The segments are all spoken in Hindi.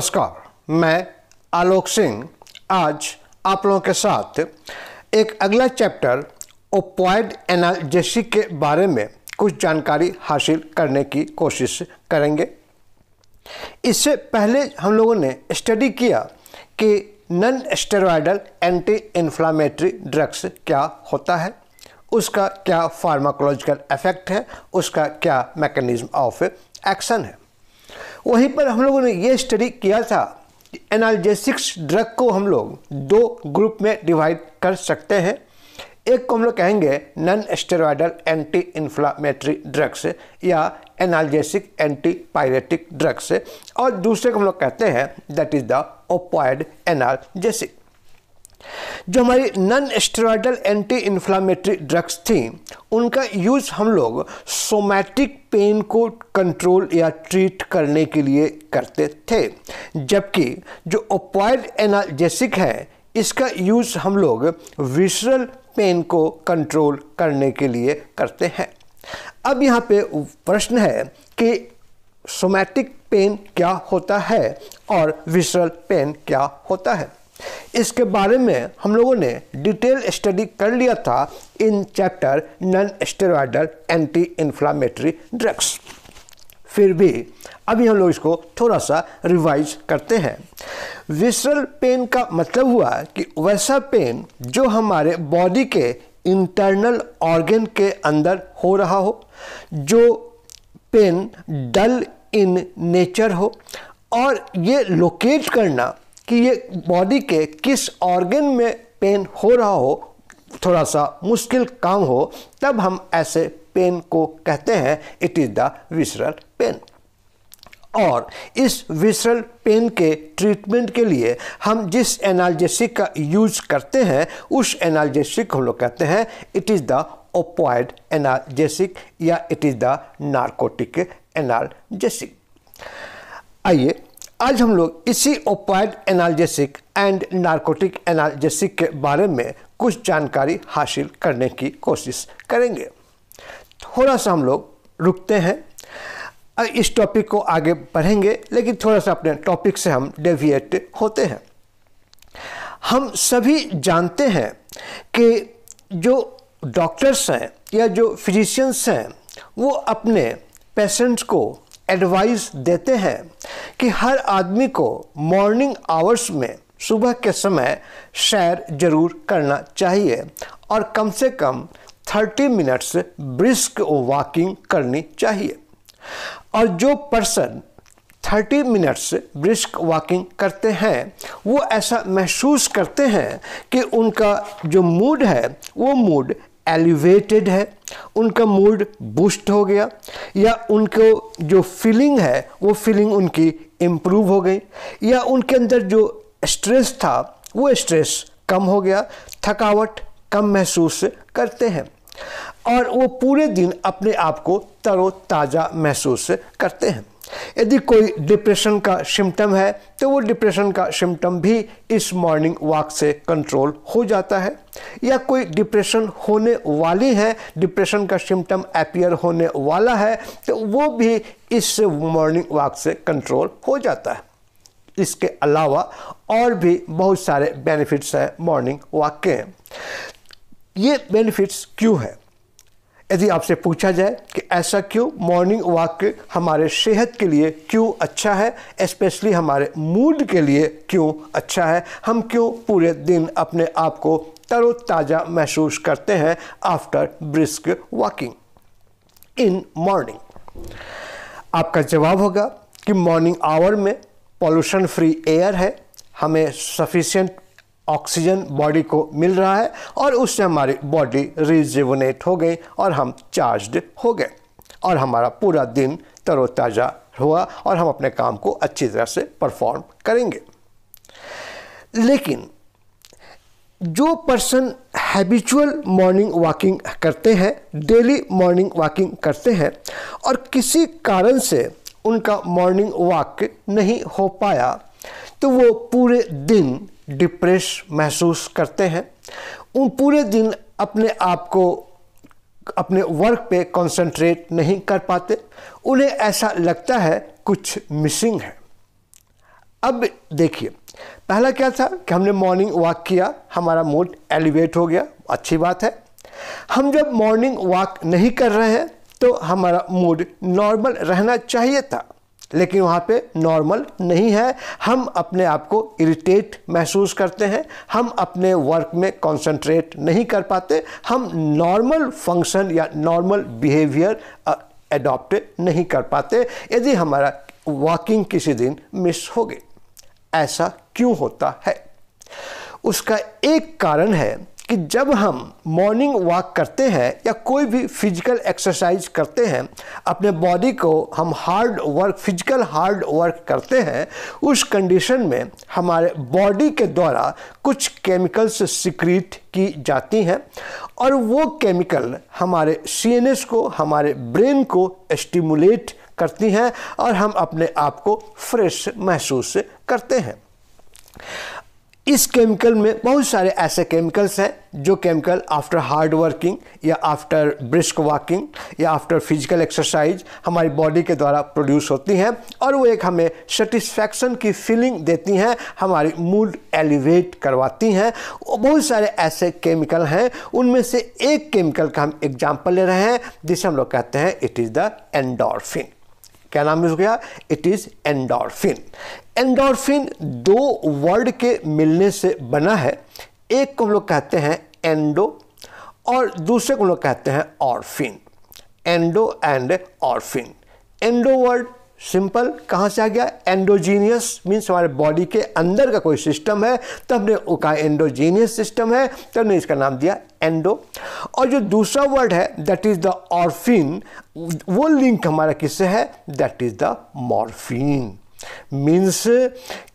नमस्कार मैं आलोक सिंह आज आप लोगों के साथ एक अगला चैप्टर ओपॉइड एनालजेसी के बारे में कुछ जानकारी हासिल करने की कोशिश करेंगे इससे पहले हम लोगों ने स्टडी किया कि non steroidal anti inflammatory drugs क्या होता है उसका क्या फार्माकोलॉजिकल इफेक्ट है उसका क्या मैकेनिज्म ऑफ एक्शन है वहीं पर हम लोगों ने ये स्टडी किया था कि एनाल्जेसिक्स ड्रग को हम लोग दो ग्रुप में डिवाइड कर सकते हैं एक को हम लोग कहेंगे non steroidal anti inflammatory drugs या एनाल्जेसिक एंटी पायरेटिक ड्रग्स और दूसरे को हम लोग कहते हैं that is the opioid analgesic जो हमारी non steroidal anti inflammatory drugs थी उनका यूज़ हम लोग सोमैटिक पेन को कंट्रोल या ट्रीट करने के लिए करते थे जबकि जो ओपॉइड एनाजेसिक है इसका यूज़ हम लोग विसरल पेन को कंट्रोल करने के लिए करते हैं अब यहाँ पे प्रश्न है कि सोमैटिक पेन क्या होता है और विसरल पेन क्या होता है इसके बारे में हम लोगों ने डिटेल स्टडी कर लिया था in chapter non steroidal anti inflammatory drugs फिर भी अभी हम लोग इसको थोड़ा सा रिवाइज करते हैं विसरल पेन का मतलब हुआ कि वैसा पेन जो हमारे बॉडी के इंटरनल ऑर्गन के अंदर हो रहा हो जो पेन डल इन नेचर हो और ये लोकेट करना कि ये बॉडी के किस ऑर्गन में पेन हो रहा हो थोड़ा सा मुश्किल काम हो तब हम ऐसे पेन को कहते हैं it is the visceral pain और इस विसरल पेन के ट्रीटमेंट के लिए हम जिस एनाल्जेसिक का यूज करते हैं उस एनाल्जेसिक हम लोग कहते हैं it is the opioid analgesic या it is the narcotic analgesic आइए आज हम लोग इसी opioid analgesic and narcotic analgesic के बारे में कुछ जानकारी हासिल करने की कोशिश करेंगे थोड़ा सा हम लोग रुकते हैं इस टॉपिक को आगे बढ़ेंगे लेकिन थोड़ा सा अपने टॉपिक से हम डेविएट होते हैं हम सभी जानते हैं कि जो डॉक्टर्स हैं या जो फिजिशियंस हैं वो अपने पेशेंट्स को एडवाइस देते हैं कि हर आदमी को मॉर्निंग आवर्स में सुबह के समय सैर जरूर करना चाहिए और कम से कम थर्टी मिनट्स ब्रिस्क वॉकिंग करनी चाहिए और जो person thirty minutes brisk walking करते हैं वो ऐसा महसूस करते हैं कि उनका जो मूड है वो मूड एलिवेटेड है उनका मूड बूस्ट हो गया या उनको जो फीलिंग है वो फीलिंग उनकी इम्प्रूव हो गई या उनके अंदर जो स्ट्रेस था वो स्ट्रेस कम हो गया थकावट कम महसूस करते हैं और वो पूरे दिन अपने आप को तरोताज़ा महसूस करते हैं यदि कोई डिप्रेशन का सिम्टम है तो वो डिप्रेशन का सिम्टम भी इस मॉर्निंग वॉक से कंट्रोल हो जाता है या कोई डिप्रेशन होने वाली है डिप्रेशन का सिम्टम अपियर होने वाला है तो वो भी इस मॉर्निंग वॉक से कंट्रोल हो जाता है इसके अलावा और भी बहुत सारे बेनिफिट्स हैं मॉर्निंग वॉक के ये बेनिफिट्स क्यों हैं यदि आपसे पूछा जाए कि ऐसा क्यों मॉर्निंग वॉक हमारे सेहत के लिए क्यों अच्छा है स्पेशली हमारे मूड के लिए क्यों अच्छा है हम क्यों पूरे दिन अपने आप को तरोताज़ा महसूस करते हैं after brisk walking in morning आपका जवाब होगा कि मॉर्निंग आवर में पॉल्यूशन फ्री एयर है हमें सफिशियंट ऑक्सीजन बॉडी को मिल रहा है और उससे हमारी बॉडी रिजिवनेट हो गई और हम चार्ज्ड हो गए और हमारा पूरा दिन तरोताज़ा हुआ और हम अपने काम को अच्छी तरह से परफॉर्म करेंगे लेकिन जो पर्सन हैबिचुअल मॉर्निंग वॉकिंग करते हैं डेली मॉर्निंग वॉकिंग करते हैं और किसी कारण से उनका मॉर्निंग वॉक नहीं हो पाया तो वो पूरे दिन डिप्रेस महसूस करते हैं उन पूरे दिन अपने आप को अपने वर्क पे कंसंट्रेट नहीं कर पाते उन्हें ऐसा लगता है कुछ मिसिंग है अब देखिए पहला क्या था कि हमने मॉर्निंग वॉक किया हमारा मूड एलिवेट हो गया अच्छी बात है हम जब मॉर्निंग वॉक नहीं कर रहे हैं तो हमारा मूड नॉर्मल रहना चाहिए था लेकिन वहाँ पे नॉर्मल नहीं है हम अपने आप को इरिटेट महसूस करते हैं हम अपने वर्क में कंसंट्रेट नहीं कर पाते हम नॉर्मल फंक्शन या नॉर्मल बिहेवियर एडॉप्ट नहीं कर पाते यदि हमारा वॉकिंग किसी दिन मिस हो गई ऐसा क्यों होता है उसका एक कारण है कि जब हम मॉर्निंग वॉक करते हैं या कोई भी फिजिकल एक्सरसाइज करते हैं अपने बॉडी को हम hard work physical hard work करते हैं उस कंडीशन में हमारे बॉडी के द्वारा कुछ केमिकल्स सिक्रीट की जाती हैं और वो केमिकल हमारे सीएनएस को हमारे ब्रेन को स्टिमुलेट करती हैं और हम अपने आप को फ्रेश महसूस करते हैं इस केमिकल में बहुत सारे ऐसे केमिकल्स हैं जो केमिकल आफ्टर हार्ड वर्किंग या आफ्टर ब्रिस्क वॉकिंग या आफ्टर फिजिकल एक्सरसाइज हमारी बॉडी के द्वारा प्रोड्यूस होती हैं और वो एक हमें सेटिस्फैक्शन की फीलिंग देती हैं हमारी मूड एलिवेट करवाती हैं बहुत सारे ऐसे केमिकल हैं उनमें से एक केमिकल का हम एग्जाम्पल ले रहे हैं जिसे हम लोग कहते हैं इट इज़ द एंडोरफिन क्या नाम यूज गया इट इज एंडोर्फिन एंडोरफिन दो वर्ड के मिलने से बना है एक को हम लोग कहते हैं एंडो और दूसरे को हम लोग कहते हैं orphin endo and orphin endo word simple कहाँ से आ गया एंडोजीनियस मीन्स हमारे बॉडी के अंदर का कोई सिस्टम है तब ने कहा एंडोजीनियस सिस्टम है तब ने इसका नाम दिया एंडो और जो दूसरा वर्ड है दैट इज़ द ऑर्फिन वो लिंक हमारा किससे है that is the morphine means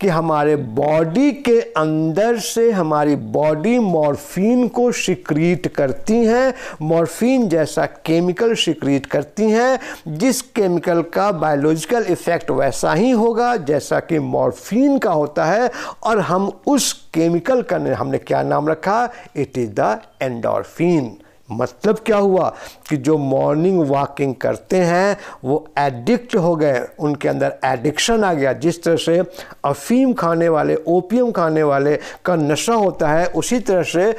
कि हमारे बॉडी के अंदर से हमारी बॉडी मॉर्फिन को सिक्रीट करती हैं मॉर्फिन जैसा केमिकल सिक्रीट करती हैं जिस केमिकल का बायोलॉजिकल इफ़ेक्ट वैसा ही होगा जैसा कि मॉर्फिन का होता है और हम उस केमिकल का हमने क्या नाम रखा इट इज़ द एंडोरफिन मतलब क्या हुआ कि जो मॉर्निंग वॉकिंग करते हैं वो एडिक्ट हो गए उनके अंदर एडिक्शन आ गया जिस तरह से अफीम खाने वाले ओपियम खाने वाले का नशा होता है उसी तरह से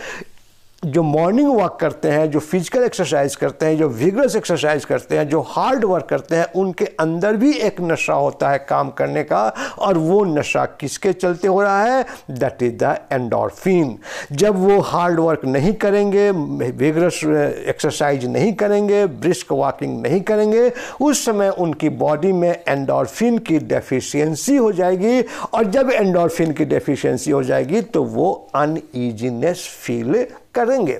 जो मॉर्निंग वॉक करते हैं जो फिजिकल एक्सरसाइज करते हैं जो विगरस एक्सरसाइज करते हैं जो हार्ड वर्क करते हैं उनके अंदर भी एक नशा होता है काम करने का और वो नशा किसके चलते हो रहा है दैट इज़ द एंडोरफिन जब वो हार्ड वर्क नहीं करेंगे विगरस एक्सरसाइज uh, नहीं करेंगे ब्रिस्क वॉकिंग नहीं करेंगे उस समय उनकी बॉडी में एंडोरफिन की डेफिशियंसी हो जाएगी और जब एंडोरफिन की डेफिशियंसी हो जाएगी तो वो अनईजीनेस फील करेंगे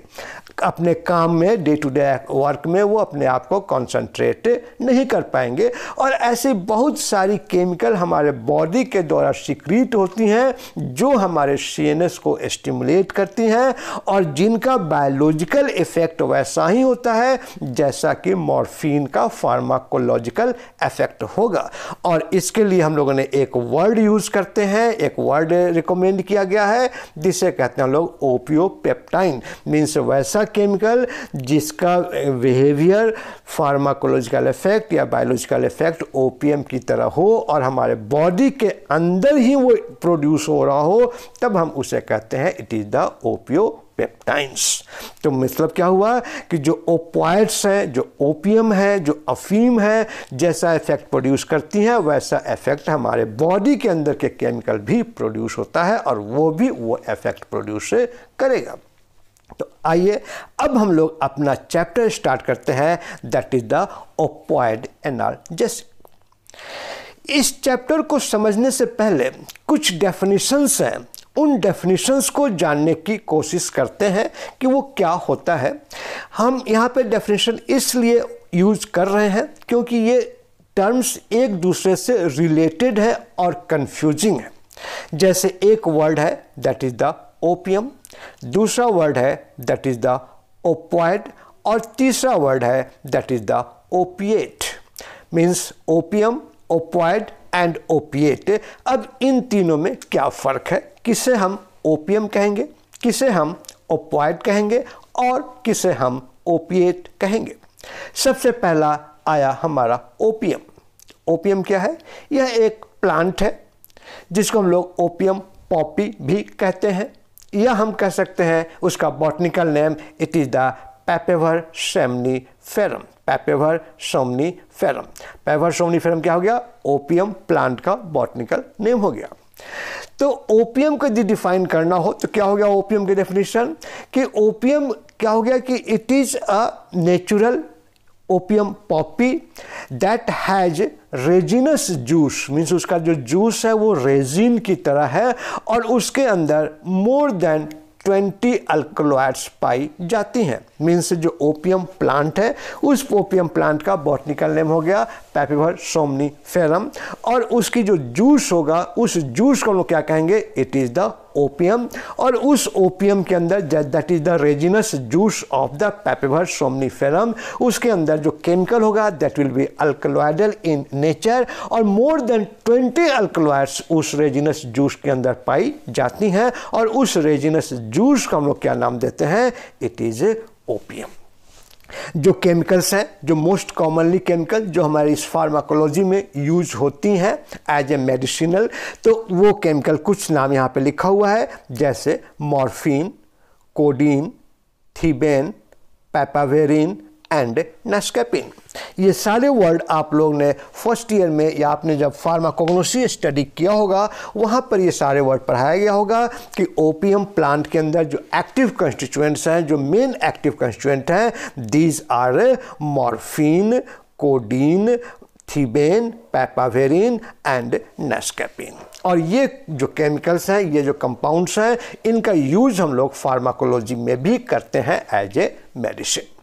अपने काम में डे टू डे वर्क में वो अपने आप को कॉन्सनट्रेट नहीं कर पाएंगे और ऐसी बहुत सारी केमिकल हमारे बॉडी के द्वारा सिक्रीट होती हैं जो हमारे सी को स्टिमुलेट करती हैं और जिनका बायोलॉजिकल इफ़ेक्ट वैसा ही होता है जैसा कि मॉर्फिन का फार्माकोलॉजिकल इफ़ेक्ट होगा और इसके लिए हम लोगों ने एक वर्ड यूज़ करते हैं एक वर्ड रिकमेंड किया गया है जिसे कहते हैं लोग ओपियो पेप्टाइन मीन्स वैसा केमिकल जिसका बिहेवियर फार्माकोलॉजिकल इफेक्ट या बायोलॉजिकल इफेक्ट ओपीएम की तरह हो और हमारे बॉडी के अंदर ही वो प्रोड्यूस हो रहा हो तब हम उसे कहते हैं it is the opioid peptides तो मतलब क्या हुआ कि जो ओपॉइट्स हैं जो ओपियम है जो अफीम है जैसा इफेक्ट प्रोड्यूस करती हैं वैसा इफेक्ट हमारे बॉडी के अंदर के केमिकल भी प्रोड्यूस होता है और वो भी वो इफेक्ट प्रोड्यूस करेगा तो आइए अब हम लोग अपना चैप्टर स्टार्ट करते हैं दैट इज़ द ओपॉइड एनआर जैसे इस चैप्टर को समझने से पहले कुछ डेफिनेशंस हैं उन डेफिनेशंस को जानने की कोशिश करते हैं कि वो क्या होता है हम यहाँ पे डेफिनेशन इसलिए यूज कर रहे हैं क्योंकि ये टर्म्स एक दूसरे से रिलेटेड है और कंफ्यूजिंग है जैसे एक वर्ड है दैट इज़ द ओपियम दूसरा वर्ड है दैट इज़ द ओपॉइड और तीसरा वर्ड है that is the opiate means opium opioid and opiate अब इन तीनों में क्या फ़र्क है किसे हम ओपियम कहेंगे किसे हम ओपॉइड कहेंगे और किसे हम ओपिएट कहेंगे सबसे पहला आया हमारा ओपियम ओपियम क्या है यह एक प्लांट है जिसको हम लोग ओपियम पॉपी भी कहते हैं या हम कह सकते हैं उसका botanical name it is the papaver somniferum papaver somniferum papaver somniferum क्या हो गया ओपियम प्लांट का बॉटनिकल नेम हो गया तो ओपियम को यदि डिफाइन करना हो तो क्या हो गया ओपियम के डेफिनेशन कि ओपियम क्या हो गया कि it is a natural opium poppy that has resinous juice means उसका जो जूस है वो रेजिन की तरह है और उसके अंदर मोर देन 20 अल्कलॉइड्स पाई जाती हैं मीन्स जो ओपियम प्लांट है उस ओपियम प्लांट का बॉटनिकल नेम हो गया पैपिवर सोमनी फेरम और उसकी जो जूस होगा उस जूस को हम लोग क्या कहेंगे इट इज़ द ओपियम और उस ओपियम के अंदर that is the resinous juice of the somniferum उसके अंदर जो केमिकल होगा that will be alkaloidal in nature और मोर देन ट्वेंटी अल्कलॉयड्स उस रेजिनस जूस के अंदर पाई जाती हैं और उस रेजिनस जूस का हम लोग क्या नाम देते हैं इट इज़ ओपीएम जो केमिकल्स हैं जो मोस्ट कॉमनली केमिकल जो हमारे इस फार्माकोलॉजी में यूज होती हैं एज ए मेडिसिनल तो वो केमिकल कुछ नाम यहाँ पे लिखा हुआ है जैसे morphine codeine thebaine papaverine and noscapine ये सारे वर्ड आप लोग ने फर्स्ट ईयर में या आपने जब फार्माकोग्नोसी स्टडी किया होगा वहाँ पर ये सारे वर्ड पढ़ाया गया होगा कि ओपीएम प्लांट के अंदर जो एक्टिव कंस्टिट्यूएंट्स हैं जो मेन एक्टिव कंस्टिट्यूएंट हैं these are morphine codeine thebaine papaverine and noscapine और ये जो केमिकल्स हैं ये जो कंपाउंड्स हैं इनका यूज़ हम लोग फार्माकोलॉजी में भी करते हैं एज ए मेडिसिन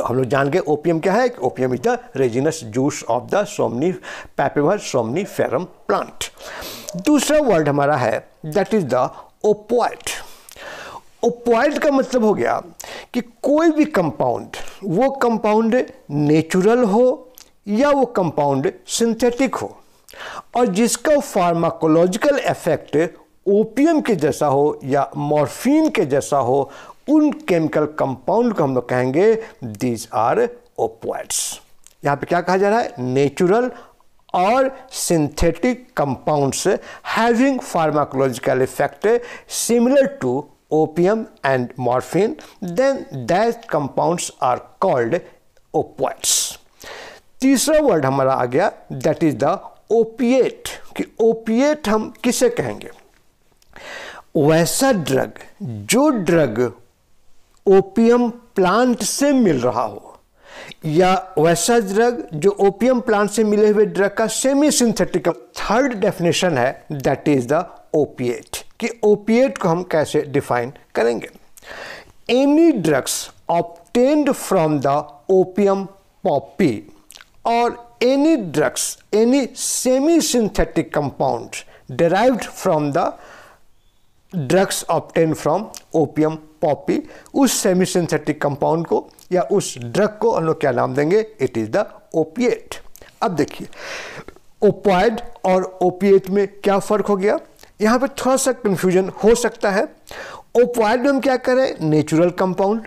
तो हम लोग जान गए ओपीएम क्या है opium is the resinous juice of the somni papaver somniferum plant दूसरा वर्ड हमारा है that is the opioid opioid का मतलब हो गया कि कोई भी कंपाउंड वो कंपाउंड नेचुरल हो या वो कंपाउंड सिंथेटिक हो और जिसका फार्माकोलॉजिकल इफेक्ट ओपियम के जैसा हो या मॉर्फिन के जैसा हो उन केमिकल कंपाउंड को हम लोग कहेंगे दीज आर ओपोइड्स यहाँ पे क्या कहा जा रहा है नेचुरल और synthetic compounds having pharmacological effect similar to opium and morphine then that compounds are called opioids तीसरा वर्ड हमारा आ गया दैट इज द ओपिएट कि ओपिएट हम किसे कहेंगे वैसा ड्रग जो ड्रग ओपियम प्लांट से मिल रहा हो या वैसा ड्रग जो ओपियम प्लांट से मिले हुए ड्रग का सेमी सिंथेटिक थर्ड डेफिनेशन है दैट इज द ओपिएट कि ओपिएट को हम कैसे डिफाइन करेंगे any drugs obtained from the opium poppy और any drugs any semi synthetic compound derived from the drugs obtain from opium poppy उस सेमी सिंथेटिक कंपाउंड को या उस ड्रग को हम लोग क्या नाम देंगे इट इज़ द ओपिएट अब देखिए ओपॉइड और ओपिएट में क्या फ़र्क हो गया यहाँ पे थोड़ा सा कन्फ्यूजन हो सकता है ओपॉइड में हम क्या करें नेचुरल कंपाउंड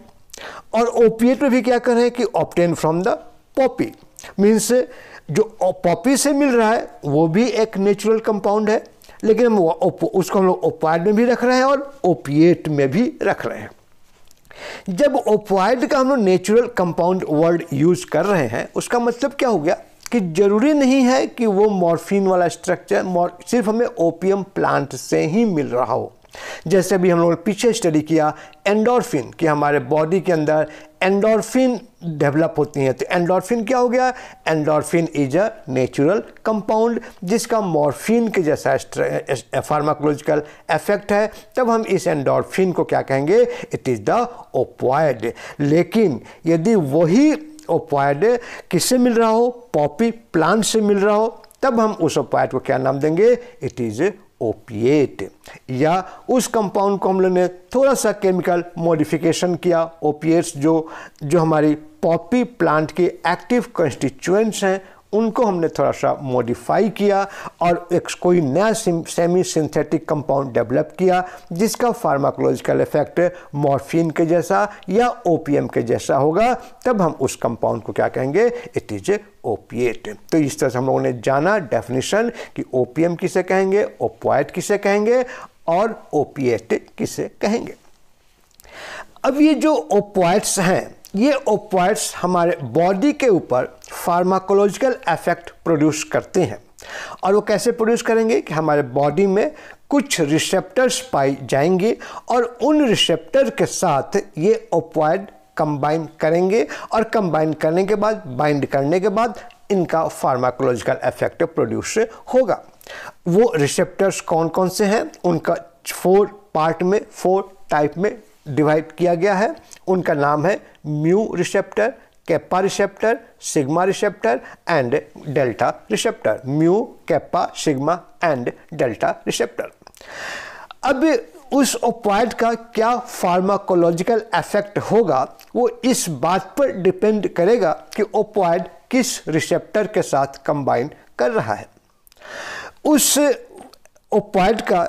और ओपिएट में भी क्या करें कि obtain from the poppy means जो पॉपी से मिल रहा है वो भी एक नेचुरल कंपाउंड है लेकिन हम उसको हम लोग ओपॉइड में भी रख रहे हैं और ओपिएट में भी रख रहे हैं जब ओपॉइड का हम लोग नेचुरल कंपाउंड वर्ड यूज़ कर रहे हैं उसका मतलब क्या हो गया कि ज़रूरी नहीं है कि वो मॉर्फिन वाला स्ट्रक्चर सिर्फ हमें ओपियम प्लांट से ही मिल रहा हो जैसे भी हम लोगों ने पीछे स्टडी किया एंडोरफिन कि हमारे बॉडी के अंदर एंडोरफिन डेवलप होती हैं तो एंडोरफिन क्या हो गया endorphin is a natural compound जिसका मॉर्फिन के जैसा फार्माकोलॉजिकल इफेक्ट है तब हम इस एंडोरफिन को क्या कहेंगे इट इज़ द ओपॉयड लेकिन यदि वही ओपॉयड किससे मिल रहा हो पॉपी प्लांट से मिल रहा हो तब हम उस ओपॉयड को क्या नाम देंगे इट इज़ ओपिएट या उस कंपाउंड को हम लोग ने थोड़ा सा केमिकल मॉडिफिकेशन किया ओपिएट्स जो जो हमारी पॉपी प्लांट के एक्टिव कंस्टिट्यूएंट्स हैं उनको हमने थोड़ा सा मॉडिफाई किया और एक कोई नया सेमी सिंथेटिक कंपाउंड डेवलप किया जिसका फार्माकोलॉजिकल इफेक्ट मॉर्फिन के जैसा या ओपीएम के जैसा होगा तब हम उस कंपाउंड को क्या कहेंगे इट इज़ ए ओपिएट तो इस तरह से हम लोगों ने जाना डेफिनेशन कि ओपीएम किसे कहेंगे ओपॉइट किसे कहेंगे और ओपिएट किसे कहेंगे अब ये जो ओपॉइट्स हैं ये ओपॉइड्स हमारे बॉडी के ऊपर फार्माकोलॉजिकल इफेक्ट प्रोड्यूस करते हैं और वो कैसे प्रोड्यूस करेंगे कि हमारे बॉडी में कुछ रिसेप्टर्स पाए जाएंगे और उन रिसेप्टर के साथ ये ओपॉइड कंबाइन करेंगे और कंबाइन करने के बाद बाइंड करने के बाद इनका फार्माकोलॉजिकल इफेक्ट प्रोड्यूस होगा वो रिसेप्टर्स कौन कौन से हैं उनका फोर पार्ट में फोर टाइप में डिवाइड किया गया है उनका नाम है mu receptor kappa receptor sigma receptor and delta receptor mu kappa sigma and delta receptor अब उस ओपॉइड का क्या फार्माकोलॉजिकल इफेक्ट होगा वो इस बात पर डिपेंड करेगा कि ओपॉइड किस रिसेप्टर के साथ कंबाइन कर रहा है उस ओपॉइड का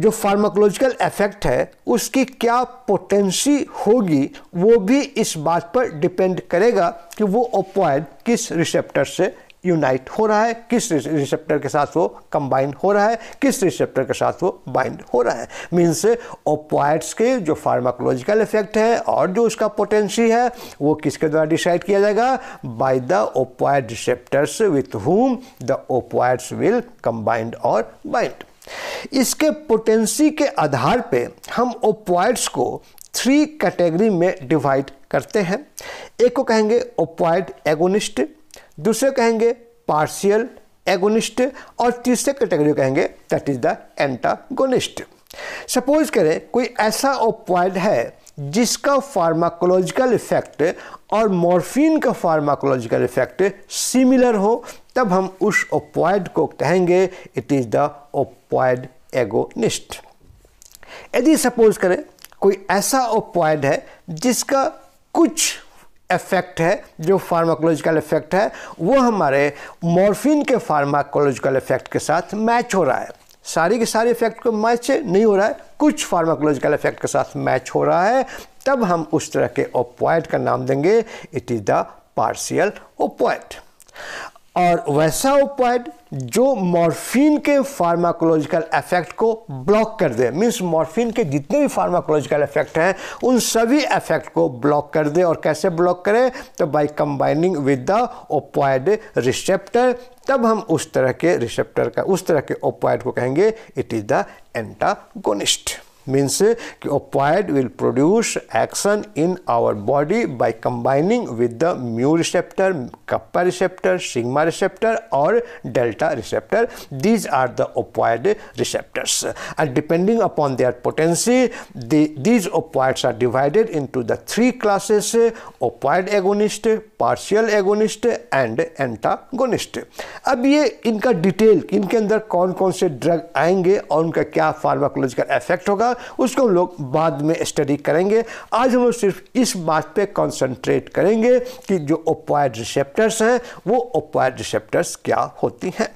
जो फार्माकोलॉजिकल इफेक्ट है उसकी क्या पोटेंसी होगी वो भी इस बात पर डिपेंड करेगा कि वो ओपॉइड किस रिसेप्टर से यूनाइट हो रहा है किस रिसेप्टर के साथ वो कंबाइन हो रहा है किस रिसेप्टर के साथ वो बाइंड हो रहा है मीन्स ओपॉइड्स के जो फार्माकोलॉजिकल इफेक्ट है और जो उसका पोटेंसी है वो किसके द्वारा डिसाइड किया जाएगा by the opioid receptors with whom the opioids will combined और बाइंड इसके पोटेंसी के आधार पे हम ओपॉइड्स को थ्री कैटेगरी में डिवाइड करते हैं एक को कहेंगे ओपॉइड एगोनिस्ट दूसरे कहेंगे पार्शियल एगोनिस्ट और तीसरे कैटेगरी कहेंगे that is the antagonist suppose करें कोई ऐसा ओपॉइड है जिसका फार्माकोलॉजिकल इफेक्ट और मॉर्फिन का फार्माकोलॉजिकल इफेक्ट सिमिलर हो तब हम उस ओपॉइड को कहेंगे it is the opioid agonist यदि सपोज करें कोई ऐसा ओपॉइड है जिसका कुछ इफेक्ट है जो फार्माकोलॉजिकल इफेक्ट है वो हमारे मॉर्फिन के फार्माकोलॉजिकल इफेक्ट के साथ मैच हो रहा है सारी के सारे इफेक्ट को मैच नहीं हो रहा है कुछ फार्माकोलॉजिकल इफेक्ट के साथ मैच हो रहा है तब हम उस तरह के ओपॉइड का नाम देंगे it is the partial opioid और वैसा ओपॉइड जो मॉर्फिन के फार्माकोलॉजिकल इफेक्ट को ब्लॉक कर दे मीन्स मॉर्फिन के जितने भी फार्माकोलॉजिकल इफेक्ट हैं उन सभी इफेक्ट को ब्लॉक कर दे और कैसे ब्लॉक करें तो by combining with the opioid receptor तब हम उस तरह के रिसेप्टर का उस तरह के ओपॉइड को कहेंगे it is the antagonist means कि opioid will produce action in our body by combining with the mu receptor kappa receptor sigma receptor और delta receptor these are the opioid receptors and depending upon their potency these opioids are divided into the three classes opioid agonist partial agonist and antagonist अब ये इनका डिटेल इनके अंदर कौन कौन से ड्रग आएंगे और उनका क्या फार्माकोलॉजिकल इफेक्ट होगा था उसको हम लोग बाद में स्टडी करेंगे आज हम लोग सिर्फ इस बात पे कंसंट्रेट करेंगे कि जो ओपॉयड रिसेप्टर्स हैं वो ओपॉयड रिसेप्टर्स क्या होती हैं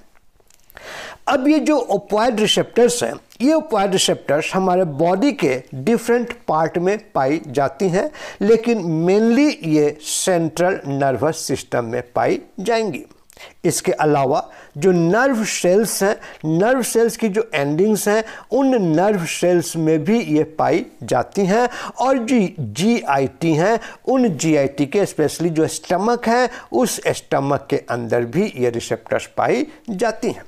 अब ये जो ओपॉयड रिसेप्टर्स हैं ये ओपॉयड रिसेप्टर्स हमारे बॉडी के डिफरेंट पार्ट में पाई जाती हैं लेकिन मेनली ये सेंट्रल नर्वस सिस्टम में पाई जाएंगी इसके अलावा जो नर्व सेल्स हैं नर्व सेल्स की जो एंडिंग्स हैं उन नर्व सेल्स में भी ये पाई जाती हैं और जो जी आई टी हैं उन जी आई टी के स्पेशली जो स्टमक है उस स्टमक के अंदर भी ये रिसेप्टर्स पाई जाती हैं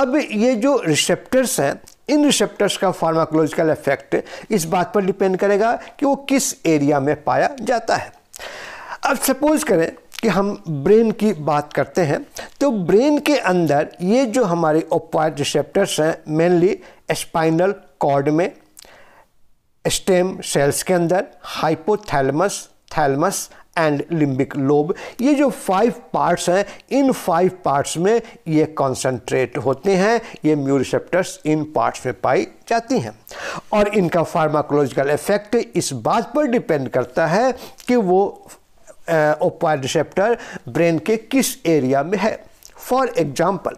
अब ये जो रिसेप्टर्स हैं इन रिसेप्टर्स का फार्माकोलॉजिकल इफेक्ट इस बात पर डिपेंड करेगा कि वो किस एरिया में पाया जाता है अब सपोज करें कि हम ब्रेन की बात करते हैं तो ब्रेन के अंदर ये जो हमारे ओपॉइड रिसेप्टर्स हैं मेनली स्पाइनल कॉर्ड में स्टेम सेल्स के अंदर hypothalamus thalamus and limbic lobe ये जो फाइव पार्ट्स हैं इन फाइव पार्ट्स में ये कॉन्सेंट्रेट होते हैं ये म्यू रिसेप्टर्स इन पार्ट्स में पाई जाती हैं और इनका फार्माकोलॉजिकल इफेक्ट इस बात पर डिपेंड करता है कि वो ओपॉइड रिसेप्टर ब्रेन के किस एरिया में है फॉर एग्जाम्पल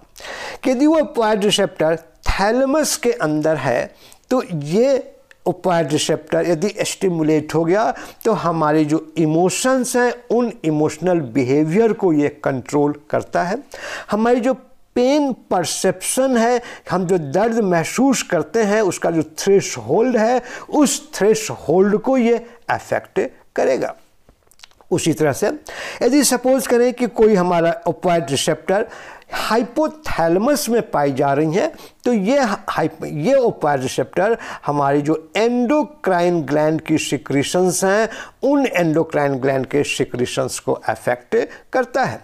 यदि वो ओपॉइड रिसेप्टर थैलमस के अंदर है तो ये ओपॉइड रिसेप्टर यदि स्टिमुलेट हो गया तो हमारे जो इमोशंस हैं उन इमोशनल बिहेवियर को ये कंट्रोल करता है हमारी जो पेन परसेप्शन है हम जो दर्द महसूस करते हैं उसका जो थ्रेश होल्ड है उस थ्रेश होल्ड को ये अफेक्ट करेगा उसी तरह से यदि सपोज करें कि कोई हमारा ओपॉइड रिसेप्टर हाइपोथैलमस में पाई जा रही हैं तो ये ये ओपॉइड रिसेप्टर हमारी जो एंडोक्राइन ग्लैंड की सिक्रीशंस हैं उन एंडोक्राइन ग्लैंड के सिक्रीशंस को अफेक्ट करता है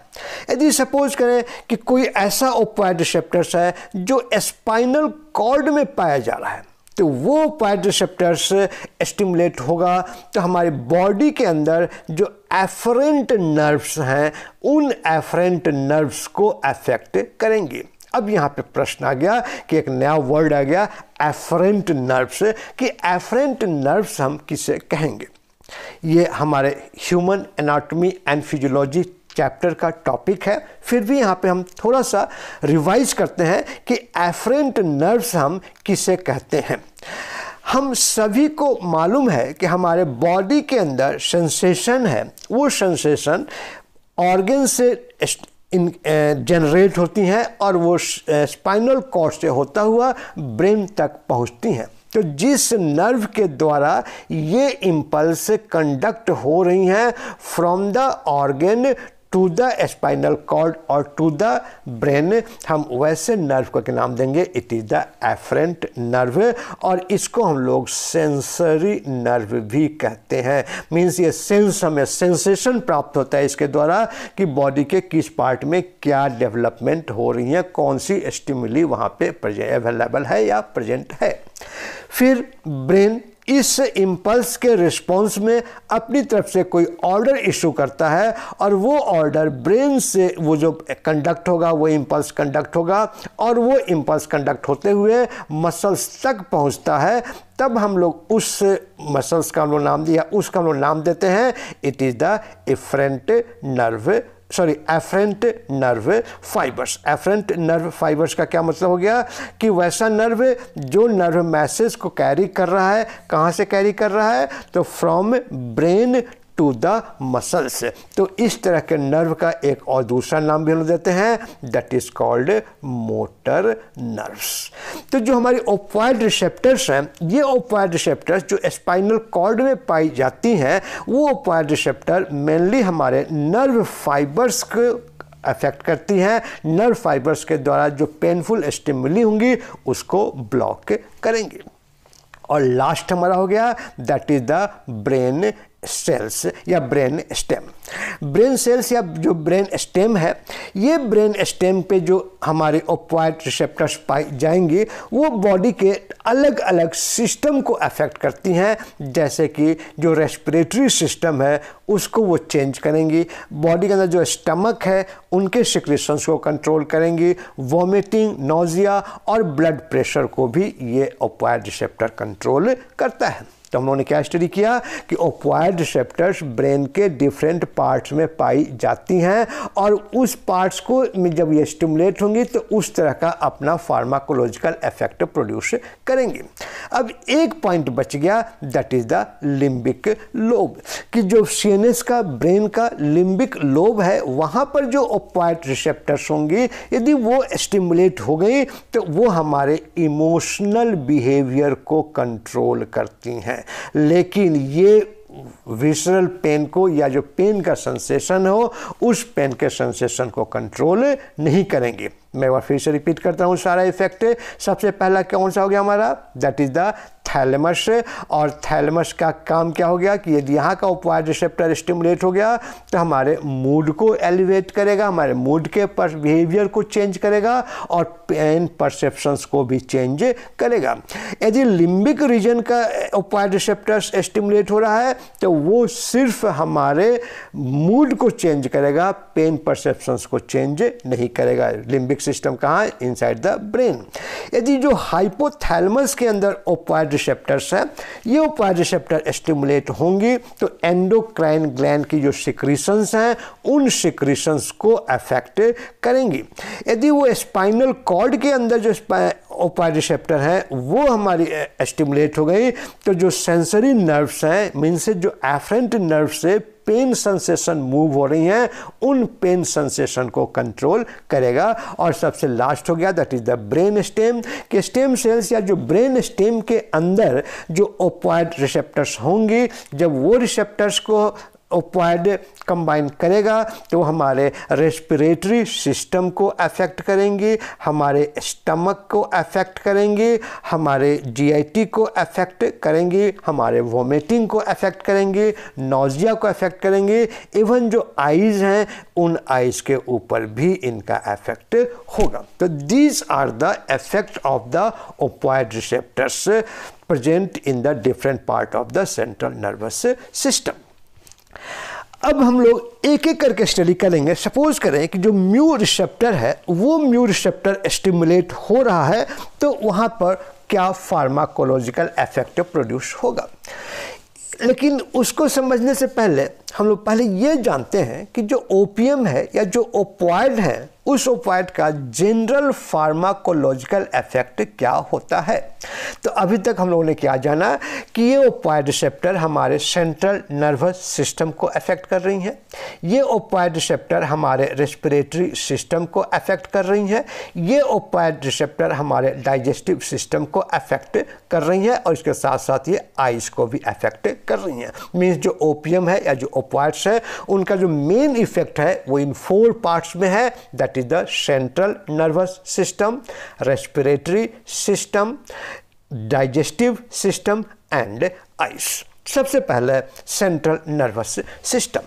यदि सपोज करें कि कोई ऐसा ओपॉइड रिसेप्टर्स है जो स्पाइनल कॉर्ड में पाया जा रहा है तो वो रिसेप्टर्स स्टिमुलेट uh, होगा तो हमारे बॉडी के अंदर जो एफरेंट नर्व्स हैं उन एफरेंट नर्व्स को अफेक्ट करेंगे अब यहाँ पे प्रश्न आ गया कि एक नया वर्ड आ गया एफरेंट नर्व्स कि एफरेंट नर्व्स हम किसे कहेंगे ये हमारे human anatomy and physiology chapter का टॉपिक है फिर भी यहाँ पे हम थोड़ा सा रिवाइज करते हैं कि एफरेंट नर्व्स हम किसे कहते हैं हम सभी को मालूम है कि हमारे बॉडी के अंदर सेंसेशन है वो सेंसेशन ऑर्गन से जनरेट होती हैं और वो स्पाइनल कॉर्ड से होता हुआ ब्रेन तक पहुँचती हैं तो जिस नर्व के द्वारा ये इम्पल्स कंडक्ट हो रही हैं from the organ to the spinal cord और टू द ब्रेन हम वैसे नर्व को क्या नाम देंगे it is the afferent nerve और इसको हम लोग सेंसरी नर्व भी कहते हैं मीन्स ये सेंस हमें सेंसेशन प्राप्त होता है इसके द्वारा कि बॉडी के किस पार्ट में क्या डेवलपमेंट हो रही है कौन सी स्टिमुली वहाँ पे अवेलेबल है या प्रेजेंट है फिर ब्रेन इस इम्पल्स के रिस्पॉन्स में अपनी तरफ से कोई ऑर्डर इशू करता है और वो ऑर्डर ब्रेन से वो जो कंडक्ट होगा वो इम्पल्स कंडक्ट होगा और वो इम्पल्स कंडक्ट होते हुए मसल्स तक पहुंचता है तब हम लोग उस मसल्स का हम लोग नाम दिया उसका हम लोग नाम देते हैं it is the efferent nerve sorry afferent nerve fibres afferent nerve fibres का क्या मतलब हो गया कि वैसा नर्व जो नर्व मैसेज को कैरी कर रहा है कहाँ से कैरी कर रहा है तो from brain to the muscles तो इस तरह के नर्व का एक और दूसरा नाम भी हम देते हैं that is called motor nerves तो जो हमारी ओपॉइड रिसेप्टर्स हैं ये ओपॉइड रिसेप्टर्स जो स्पाइनल कॉर्ड में पाई जाती हैं वो ओपॉइड रिसेप्टर मेनली हमारे नर्व फाइबर्स को अफेक्ट करती हैं नर्व फाइबर्स के द्वारा जो पेनफुल स्टिमुली होंगी उसको ब्लॉक करेंगे और लास्ट हमारा हो गया that is the brain cells या ब्रेन स्टेम ब्रेन सेल्स या जो ब्रेन स्टेम है ये ब्रेन स्टेम पे जो हमारे ओपॉइड रिसेप्टर्स पाई जाएंगी वो बॉडी के अलग अलग सिस्टम को अफेक्ट करती हैं जैसे कि जो रेस्पिरेटरी सिस्टम है उसको वो चेंज करेंगी बॉडी के अंदर जो स्टमक है उनके सिक्रेशंस को कंट्रोल करेंगी वॉमिटिंग नोजिया और ब्लड प्रेशर को भी ये ओपॉइड रिसेप्टर कंट्रोल करता है तो हमने क्या स्टडी किया कि ओपॉइड रिसेप्टर्स ब्रेन के डिफरेंट पार्ट्स में पाई जाती हैं और उस पार्ट्स को जब ये स्टिमुलेट होंगी तो उस तरह का अपना फार्माकोलॉजिकल इफेक्ट प्रोड्यूस करेंगे अब एक पॉइंट बच गया that is the limbic lobe कि जो सी का ब्रेन का लिम्बिक लोब है वहाँ पर जो ओपॉइड रिसेप्टर्स होंगी यदि वो स्टिमुलेट हो गई तो वो हमारे इमोशनल बिहेवियर को कंट्रोल करती हैं लेकिन ये विसरल पेन को या जो पेन का सेंसेशन हो उस पेन के सेंसेशन को कंट्रोल नहीं करेंगे मैं बार फिर से रिपीट करता हूँ सारा इफेक्ट सबसे पहला कौन सा हो गया हमारा दैट इज़ द थैलमस और थैलमस का काम क्या हो गया कि यदि यहाँ का उपवाय रिसेप्टर स्टिमुलेट हो गया तो हमारे मूड को एलिवेट करेगा हमारे मूड के बिहेवियर को चेंज करेगा और पेन परसेप्शंस को भी चेंज करेगा यदि लिम्बिक रीजन का उपवाय रिसेप्टर्स स्टिमुलेट हो रहा है तो वो सिर्फ हमारे मूड को चेंज करेगा पेन परसेप्शंस को चेंज नहीं करेगा लिम्बिक सिस्टम कहाँ इनसाइड द ब्रेन यदि जो हाइपोथैलमस के अंदर उपवाद रिसेप्टर्स हैं ये उपवाद रिसेप्टर स्टिमुलेट होंगी तो एंडोक्राइन ग्लैंड की जो सिक्रीशंस हैं उन सिक्रीशंस को अफेक्ट करेंगी यदि वो स्पाइनल कॉर्ड के अंदर जो ओपा रिसेप्टर हैं वो हमारी स्टिमुलेट हो गई तो जो सेंसरी नर्व्स हैं मीन से जो एफरेंट नर्व से पेन सेंसेशन मूव हो रही हैं उन पेन सेंसेशन को कंट्रोल करेगा और सबसे लास्ट हो गया that is the brain stem के स्टेम सेल्स या जो ब्रेन स्टेम के अंदर जो ओपॉइड रिसेप्टर्स होंगी जब वो रिसेप्टर्स को ओपॉइड कंबाइन करेगा तो हमारे रेस्पिरेटरी सिस्टम को अफेक्ट करेंगे हमारे स्टमक को अफेक्ट करेंगे हमारे जीआईटी को अफेक्ट करेंगे हमारे वोमिटिंग को अफेक्ट करेंगे नोजिया को अफेक्ट करेंगे इवन जो आइज़ हैं उन आइज़ के ऊपर भी इनका अफेक्ट होगा तो these are the effect of the opioid receptors present in the different part of the central nervous system अब हम लोग एक एक करके स्टडी करेंगे सपोज करें कि जो म्यू रिसेप्टर है वो म्यू रिसेप्टर स्टिमुलेट हो रहा है तो वहाँ पर क्या फार्माकोलॉजिकल इफेक्ट प्रोड्यूस होगा लेकिन उसको समझने से पहले हम लोग पहले ये जानते हैं कि जो ओपीएम है या जो ओपॉयड है उस ओपाइड का जनरल फार्माकोलॉजिकल इफेक्ट क्या होता है तो अभी तक हम लोगों ने क्या जाना कि ये ओपाइड रिसेप्टर हमारे सेंट्रल नर्वस सिस्टम को अफेक्ट कर रही हैं ये ओपाइड रिसेप्टर हमारे रेस्पिरेटरी सिस्टम को अफेक्ट कर रही हैं ये ओपाइड रिसेप्टर हमारे डाइजेस्टिव सिस्टम को अफेक्ट कर रही हैं और इसके साथ साथ ये आइस को भी अफेक्ट कर रही हैं मीन्स जो ओपियम है या जो ओपाइड्स है उनका जो मेन इफेक्ट है वो इन फोर पार्ट्स में है that that is the central nervous system respiratory system digestive system and eyes सबसे पहले सेंट्रल नर्वस सिस्टम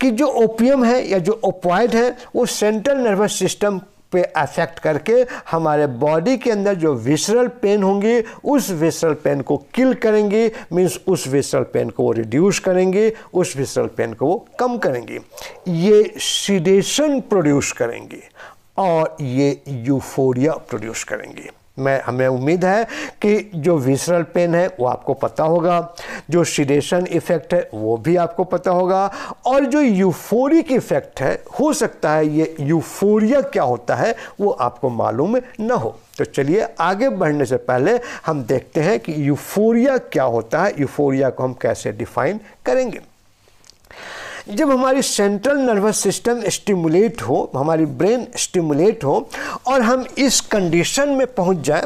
कि जो ओपियम है या जो ओपॉइड है वो सेंट्रल नर्वस सिस्टम पे अफेक्ट करके हमारे बॉडी के अंदर जो विसरल पेन होंगी उस विसरल पेन को किल करेंगी मीन्स उस विसरल पेन को वो रिड्यूस करेंगी उस विसरल पेन को वो कम करेंगी ये सीडेशन प्रोड्यूस करेंगी और ये यूफोरिया प्रोड्यूस करेंगी मैं हमें उम्मीद है कि जो विसरल पेन है वो आपको पता होगा जो सीडेशन इफ़ेक्ट है वो भी आपको पता होगा और जो यूफोरिक इफ़ेक्ट है हो सकता है ये यूफोरिया क्या होता है वो आपको मालूम न हो तो चलिए आगे बढ़ने से पहले हम देखते हैं कि यूफोरिया क्या होता है यूफोरिया को हम कैसे डिफ़ाइन करेंगे जब हमारी सेंट्रल नर्वस सिस्टम स्टिमुलेट हो हमारी ब्रेन स्टिमुलेट हो और हम इस कंडीशन में पहुंच जाए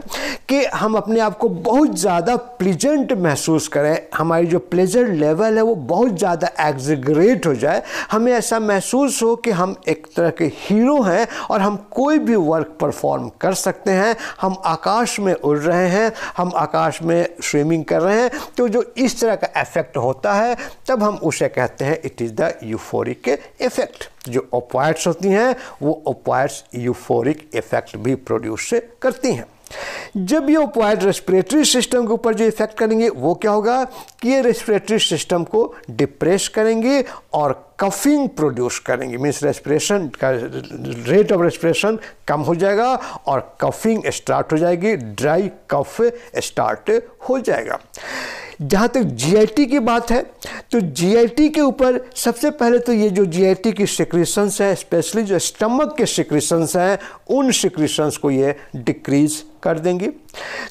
कि हम अपने आप को बहुत ज़्यादा प्लीजेंट महसूस करें हमारी जो प्लेजर लेवल है वो बहुत ज़्यादा एग्जिग्रेट हो जाए हमें ऐसा महसूस हो कि हम एक तरह के हीरो हैं और हम कोई भी वर्क परफॉर्म कर सकते हैं हम आकाश में उड़ रहे हैं हम आकाश में स्विमिंग कर रहे हैं तो जो इस तरह का इफेक्ट होता है तब हम उसे कहते हैं it is the euphoric effect जो ओपॉइट्स होती हैं वो ओपॉइट्स यूफोरिक इफेक्ट भी प्रोड्यूस करती हैं जब ये ओपॉइट रेस्पिरेटरी सिस्टम के ऊपर जो इफेक्ट करेंगे वो क्या होगा कि ये रेस्पिरेटरी सिस्टम को डिप्रेस करेंगे और कफिंग प्रोड्यूस करेंगे मीन्स रेस्पिरेशन का रेट ऑफ रेस्पिरेशन कम हो जाएगा और कफिंग स्टार्ट हो जाएगी ड्राई कफ स्टार्ट हो जाएगा जहाँ तक जीआईटी की बात है तो जीआईटी के ऊपर सबसे पहले तो ये जो जीआईटी की सिक्रीशंस हैं स्पेशली जो स्टमक के सिक्रीशंस हैं उन सिक्रीशंस को ये डिक्रीज कर देंगी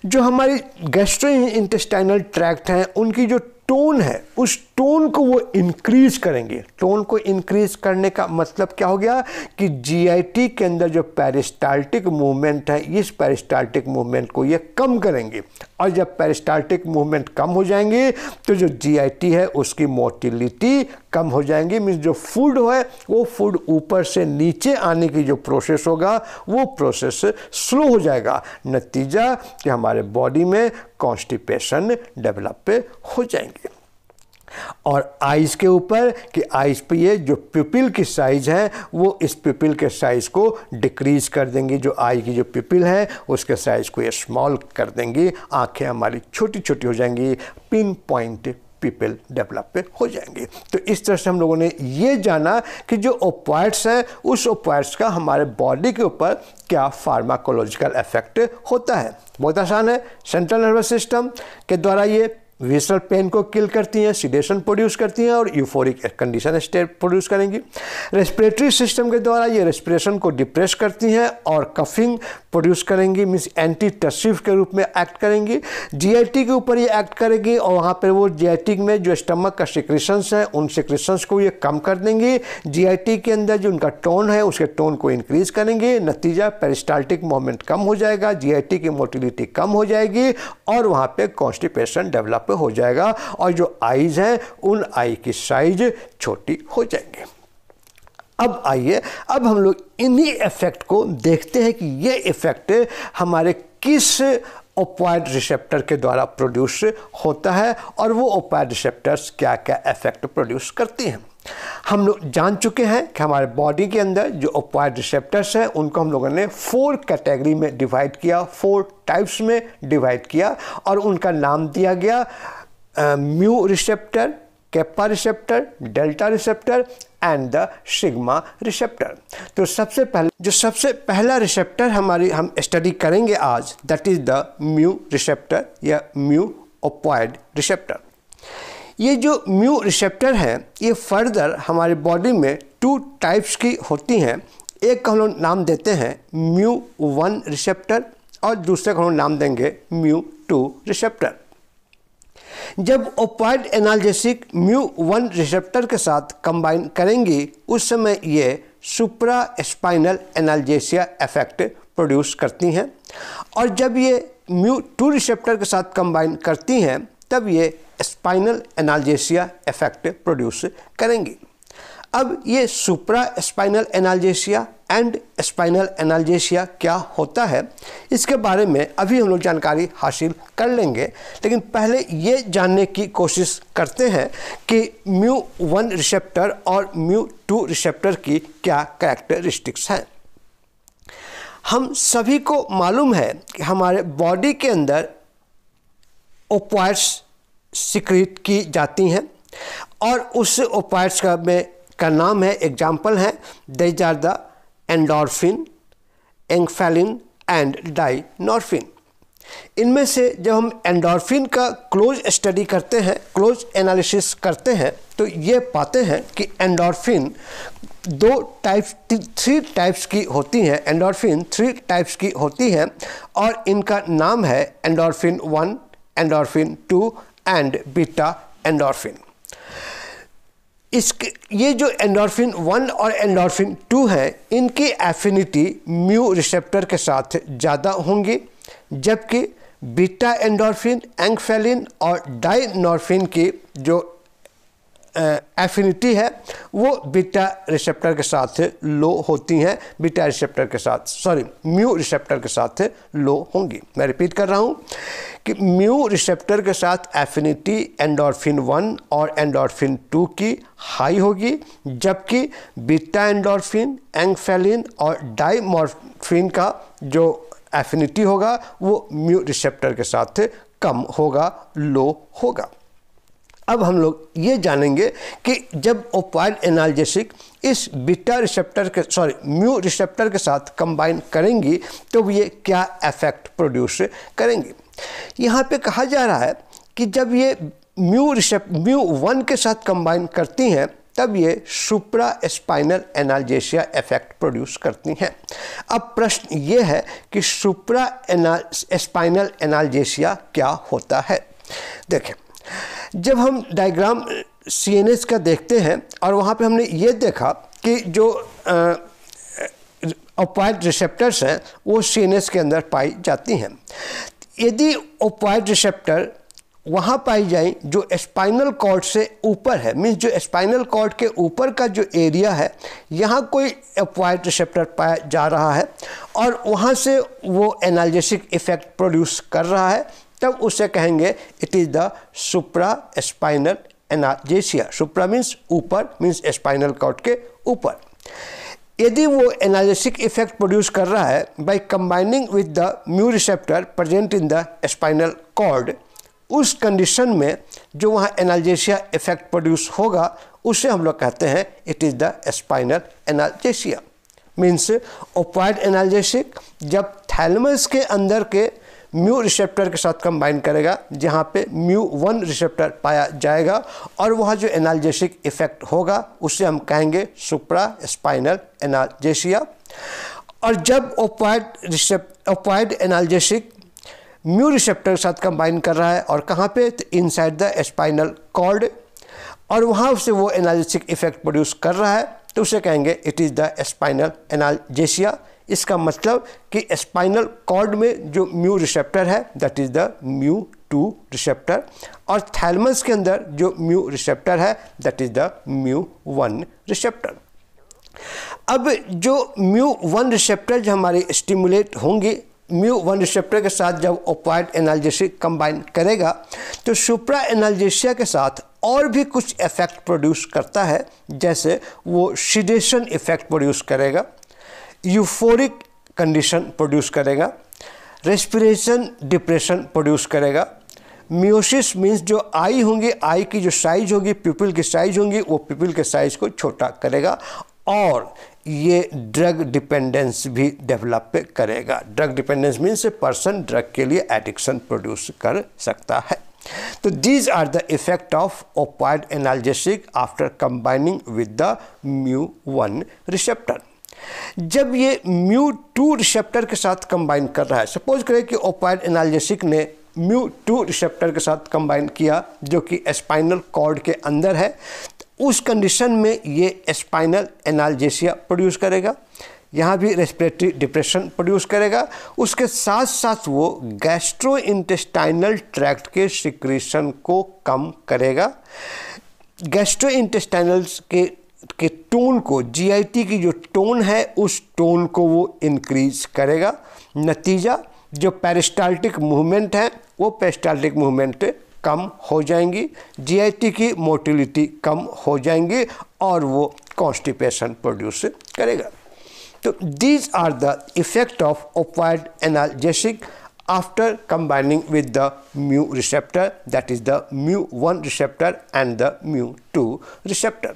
जो हमारे गैस्ट्रो इंटेस्टाइनल ट्रैक्ट हैं उनकी जो टोन है उस टोन को वो इंक्रीज करेंगे टोन को इंक्रीज करने का मतलब क्या हो गया कि जीआईटी के अंदर जो पेरिस्टाल्टिक मूवमेंट है इस पेरिस्टाल्टिक मूवमेंट को ये कम करेंगे और जब पेरिस्टाल्टिक मूवमेंट कम हो जाएंगे तो जो जीआईटी है उसकी मोटिलिटी कम हो जाएंगी मीन्स जो फूड है वो फूड ऊपर से नीचे आने की जो प्रोसेस होगा वो प्रोसेस स्लो हो जाएगा नतीजा कि हमारे बॉडी में कॉन्स्टिपेशन डेवलप हो जाएंगे और आइज़ के ऊपर कि आइज़ पे ये जो पिपिल की साइज़ है वो इस पिपिल के साइज़ को डिक्रीज़ कर देंगी जो आई की जो पिपिल है उसके साइज़ को ये स्मॉल कर देंगी आंखें हमारी छोटी छोटी हो जाएंगी पिन पॉइंट पीपल डेवलप हो जाएंगे तो इस तरह से हम लोगों ने ये जाना कि जो ओपॉइट्स हैं उस ओपॉइट्स का हमारे बॉडी के ऊपर क्या फार्माकोलॉजिकल इफेक्ट होता है बहुत आसान है सेंट्रल नर्वस सिस्टम के द्वारा ये वेसल पेन को किल करती हैं सीडेशन प्रोड्यूस करती हैं और यूफोरिक कंडीशन स्टेट प्रोड्यूस करेंगी रेस्पिरेटरी सिस्टम के द्वारा ये रेस्पिरेशन को डिप्रेस करती हैं और कफिंग प्रोड्यूस करेंगी मीन्स एंटी टसिव के रूप में एक्ट करेंगी जीआईटी के ऊपर ये एक्ट करेगी और वहाँ पर वो जीआईटी में जो स्टमक का सिक्रेशंस है उन सिक्रेशंस को ये कम कर देंगी जीआईटी के अंदर जो उनका टोन है उसके टोन को इंक्रीज करेंगे नतीजा पेरिस्टाल्टिक मोवमेंट कम हो जाएगा जी की मोटिलिटी कम हो जाएगी और वहाँ पर कॉन्स्टिपेशन डेवलप हो जाएगा और जो आईज हैं उन आई की साइज छोटी हो जाएंगी अब आइए अब हम लोग इन्हीं इफ़ेक्ट को देखते हैं कि ये इफ़ेक्ट हमारे किस ओपॉइड रिसेप्टर के द्वारा प्रोड्यूस होता है और वो ओपॉइड रिसेप्टर्स क्या क्या इफ़ेक्ट प्रोड्यूस करती हैं हम लोग जान चुके हैं कि हमारे बॉडी के अंदर जो ओपॉइड रिसेप्टर्स हैं उनको हम लोगों ने फोर कैटेगरी में डिवाइड किया फोर टाइप्स में डिवाइड किया और उनका नाम दिया गया mu receptor kappa receptor delta receptor and the sigma receptor तो सबसे पहले जो सबसे पहला रिसेप्टर हमारी हम स्टडी करेंगे आज that is the mu receptor या म्यू ओपॉइड रिसेप्टर ये जो म्यू रिसेप्टर हैं ये फर्दर हमारे बॉडी में टू टाइप्स की होती हैं एक का हम नाम देते हैं म्यू वन रिसेप्टर और दूसरे का हम नाम देंगे म्यू टू रिसेप्टर जब opioid analgesic mu one receptor के साथ कंबाइन करेंगी उस समय ये supraspinal analgesia effect produce करती हैं और जब ये म्यू टू रिसेप्टर के साथ कंबाइन करती हैं तब ये स्पाइनल एनालजेसिया इफेक्ट प्रोड्यूस करेंगी अब ये supraspinal analgesia and spinal analgesia क्या होता है इसके बारे में अभी हम लोग जानकारी हासिल कर लेंगे लेकिन पहले ये जानने की कोशिश करते हैं कि म्यू वन रिसेप्टर और म्यू टू रिसेप्टर की क्या करेक्टरिस्टिक्स हैं हम सभी को मालूम है कि हमारे बॉडी के अंदर ओपॉयट्स सिक्रीट की जाती हैं और उस ओपॉयट्स का में का नाम है एग्जाम्पल है these the endorphin enkephalin and dynorphin इनमें से जब हम एंडोर्फिन का क्लोज स्टडी करते हैं क्लोज एनालिसिस करते हैं तो ये पाते हैं कि एंडोर्फिन दो टाइप्स थ्री टाइप्स की होती हैं एंडोर्फिन थ्री टाइप्स की होती हैं और इनका नाम है endorphin one endorphin two and beta endorphin इसके ये जो एंडोर्फिन वन और एंडोर्फिन टू हैं इनकी एफिनिटी म्यू रिसेप्टर के साथ ज़्यादा होंगी जबकि बीटा एंडोर्फिन एंगफेलिन और डाइनॉर्फिन की जो एफिनिटी है वो बीटा रिसेप्टर के साथ लो होती हैं बीटा रिसेप्टर के साथ सॉरी म्यू रिसेप्टर के साथ लो होंगी मैं रिपीट कर रहा हूँ कि म्यू रिसेप्टर के साथ एफिनिटी एंडोरफिन वन और एंडोर्फिन टू की हाई होगी जबकि बीटा एंडोर्फिन एंगफेलिन और डाइमॉर्फिन का जो एफिनिटी होगा वो म्यू रिसेप्टर के साथ कम होगा लो होगा अब हम लोग ये जानेंगे कि जब ओपाइड एनालजेसिक इस बीटा रिसेप्टर के सॉरी म्यू रिसेप्टर के साथ कंबाइन करेंगी तो ये क्या इफेक्ट प्रोड्यूस करेंगी यहाँ पे कहा जा रहा है कि जब ये म्यू रिसेप्ट म्यू वन के साथ कंबाइन करती हैं तब ये supraspinal analgesia effect produce करती हैं अब प्रश्न ये है कि सुप्रा एना स्पाइनल एनाल्जेसिया क्या होता है देखें जब हम डायग्राम सी का देखते हैं और वहाँ पे हमने ये देखा कि जो ओपाइड रिसेप्टर्स हैं वो सी के अंदर पाई जाती हैं यदि ओपाइड रिसेप्टर वहाँ पाई जाए जो स्पाइनल कॉर्ड से ऊपर है मीन्स जो स्पाइनल कॉर्ड के ऊपर का जो एरिया है यहाँ कोई अपॉइड रिसेप्टर पाया जा रहा है और वहाँ से वो एनालिसिक इफेक्ट प्रोड्यूस कर रहा है तब उसे कहेंगे it is the supraspinal analgesia supra means ऊपर मीन्स स्पाइनल कॉर्ड के ऊपर यदि वो एनालिसिक इफेक्ट प्रोड्यूस कर रहा है by combining with the mu receptor present in the spinal cord उस कंडीशन में जो वहाँ एनालजेसिया इफेक्ट प्रोड्यूस होगा उसे हम लोग कहते हैं it is the spinal analgesia means opioid analgesic जब थैलमस के अंदर के म्यू रिसेप्टर के साथ कंबाइन करेगा जहाँ पे म्यू वन रिसेप्टर पाया जाएगा और वह जो एनाल्जेसिक इफेक्ट होगा उसे हम कहेंगे सुप्रा स्पाइनल एनाल्जेसिया और जब opioid receptor opioid analgesic mu receptor के साथ कंबाइन कर रहा है और कहाँ पे तो इनसाइड द स्पाइनल कॉर्ड और वहाँ से वो एनाल्जेसिक इफेक्ट प्रोड्यूस कर रहा है तो उसे कहेंगे it is the spinal analgesia इसका मतलब कि स्पाइनल कॉर्ड में जो म्यू रिसेप्टर है that is the mu two receptor और थैलमस के अंदर जो म्यू रिसेप्टर है that is the mu one receptor अब जो म्यू वन रिसेप्टर जो हमारे स्टिमुलेट होंगे म्यू वन रिसेप्टर के साथ जब ओपॉइड एनालजेसिक कंबाइन करेगा तो सुप्रा एनालजेसिया के साथ और भी कुछ इफेक्ट प्रोड्यूस करता है जैसे वो सीडेशन इफेक्ट प्रोड्यूस करेगा यूफोरिक कंडीशन प्रोड्यूस करेगा रेस्पिरेशन डिप्रेशन प्रोड्यूस करेगा मियोसिस मीन्स जो आई होंगी आई की जो साइज होगी पीपल की साइज होंगी वो पीपल के साइज को छोटा करेगा और ये ड्रग डिपेंडेंस भी डेवलप करेगा drug dependence means a person drug के लिए एडिक्शन प्रोड्यूस कर सकता है तो these are the effect of opioid analgesic after combining with the mu one receptor जब ये म्यू टू रिसेप्टर के साथ कंबाइन कर रहा है सपोज करें कि ओपाइड एनालिसिक ने म्यू टू रिसेप्टर के साथ कंबाइन किया जो कि स्पाइनल कॉर्ड के अंदर है तो उस कंडीशन में ये स्पाइनल एनालजेसिया प्रोड्यूस करेगा यहाँ भी रेस्पिरेटरी डिप्रेशन प्रोड्यूस करेगा उसके साथ साथ वो गैस्ट्रो इंटेस्टाइनल ट्रैक्ट के सिक्रेशन को कम करेगा गैस्ट्रो इंटेस्टाइनल के के टोन को जीआईटी की जो टोन है उस टोन को वो इंक्रीज करेगा नतीजा जो पेरिस्टाल्टिक मूवमेंट है वो पेरिस्टाल्टिक मूवमेंट कम हो जाएंगी जीआईटी की मोटिलिटी कम हो जाएंगी और वो कॉन्स्टिपेशन प्रोड्यूस करेगा तो these are the effect of opioid analgesic after combining with the mu receptor that is the mu one receptor and the mu two receptor